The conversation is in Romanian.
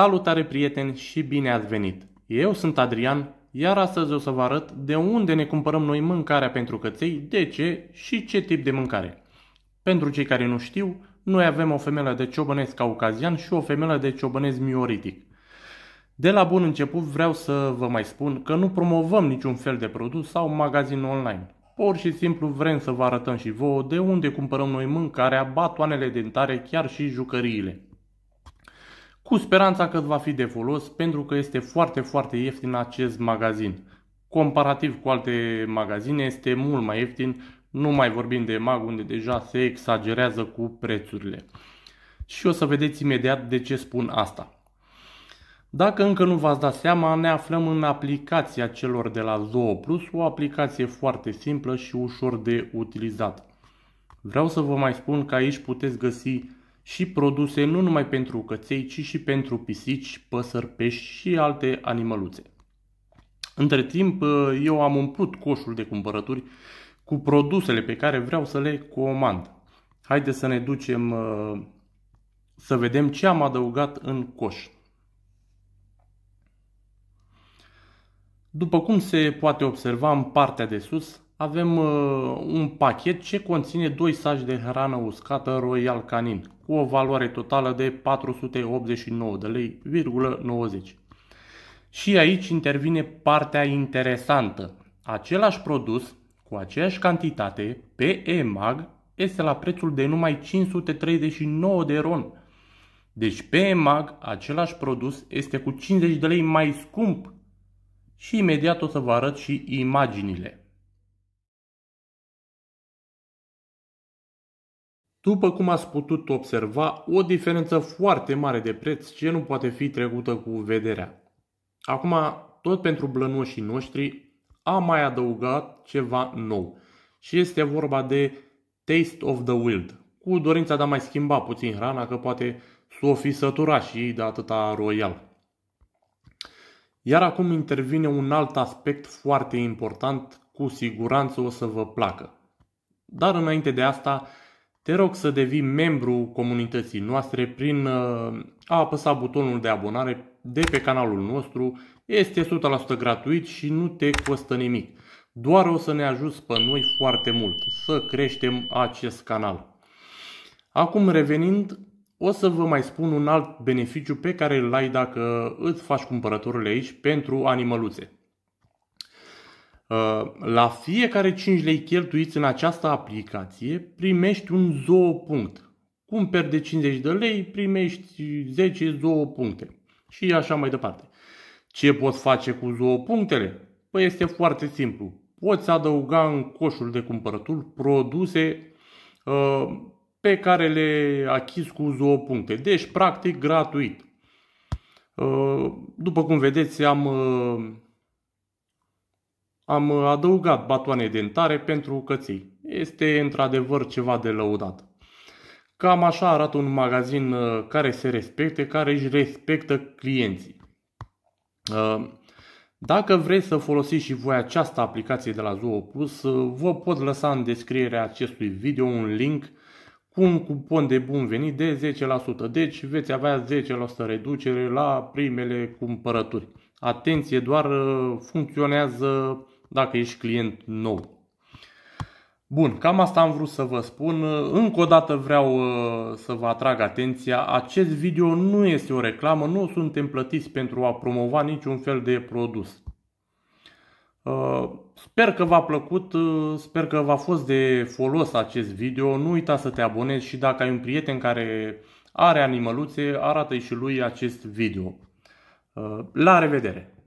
Salutare prieteni și bine ați venit! Eu sunt Adrian, iar astăzi o să vă arăt de unde ne cumpărăm noi mâncarea pentru căței, de ce și ce tip de mâncare. Pentru cei care nu știu, noi avem o femelă de ciobănesc caucazian și o femelă de ciobănesc mioritic. De la bun început vreau să vă mai spun că nu promovăm niciun fel de produs sau magazin online. Pur și simplu vrem să vă arătăm și vouă de unde cumpărăm noi mâncarea, batoanele dentare, chiar și jucăriile cu speranța că va fi de folos pentru că este foarte, foarte ieftin acest magazin. Comparativ cu alte magazine este mult mai ieftin, nu mai vorbim de mag unde deja se exagerează cu prețurile. Și o să vedeți imediat de ce spun asta. Dacă încă nu v-ați dat seama, ne aflăm în aplicația celor de la Zoo Plus, o aplicație foarte simplă și ușor de utilizat. Vreau să vă mai spun că aici puteți găsi și produse nu numai pentru căței, ci și pentru pisici, păsări, pești și alte animăluțe. Între timp, eu am umplut coșul de cumpărături cu produsele pe care vreau să le comand. Haideți să ne ducem uh, să vedem ce am adăugat în coș. După cum se poate observa în partea de sus, avem uh, un pachet ce conține 2 saci de hrană uscată Royal Canin cu o valoare totală de 489 de lei, 90. Și aici intervine partea interesantă. Același produs cu aceeași cantitate pe EMAG este la prețul de numai 539 de ron. Deci pe EMAG același produs este cu 50 de lei mai scump. Și imediat o să vă arăt și imaginile. După cum ați putut observa, o diferență foarte mare de preț ce nu poate fi trecută cu vederea. Acum, tot pentru blănoșii noștri, am mai adăugat ceva nou și este vorba de Taste of the Wild, cu dorința de a mai schimba puțin hrana, că poate s-o fi săturat și de atâta royal. Iar acum intervine un alt aspect foarte important, cu siguranță o să vă placă. Dar înainte de asta, te rog să devii membru comunității noastre prin uh, a apăsa butonul de abonare de pe canalul nostru. Este 100% gratuit și nu te costă nimic. Doar o să ne ajuți pe noi foarte mult să creștem acest canal. Acum revenind, o să vă mai spun un alt beneficiu pe care îl ai dacă îți faci cumpărăturile aici pentru animăluțe. Uh, la fiecare 5 lei cheltuiți în această aplicație primești un zoo punct. Cumperi de 50 de lei, primești 10 zoo puncte și așa mai departe. Ce poți face cu zoo punctele? Păi este foarte simplu. Poți adăuga în coșul de cumpărături produse uh, pe care le achizi cu zoo puncte. Deci, practic, gratuit. Uh, după cum vedeți, am uh, am adăugat batoane dentare pentru căței. Este într-adevăr ceva de lăudat. Cam așa arată un magazin uh, care se respecte, care își respectă clienții. Uh, dacă vreți să folosiți și voi această aplicație de la Zoo Plus, uh, vă pot lăsa în descrierea acestui video un link cu un cupon de bun venit de 10%. Deci veți avea 10% reducere la primele cumpărături. Atenție, doar funcționează dacă ești client nou. Bun, cam asta am vrut să vă spun. Încă o dată vreau uh, să vă atrag atenția. Acest video nu este o reclamă, nu suntem plătiți pentru a promova niciun fel de produs. Uh, sper că v-a plăcut, uh, sper că v-a fost de folos acest video. Nu uita să te abonezi și dacă ai un prieten care are animăluțe, arată-i și lui acest video. La revedere!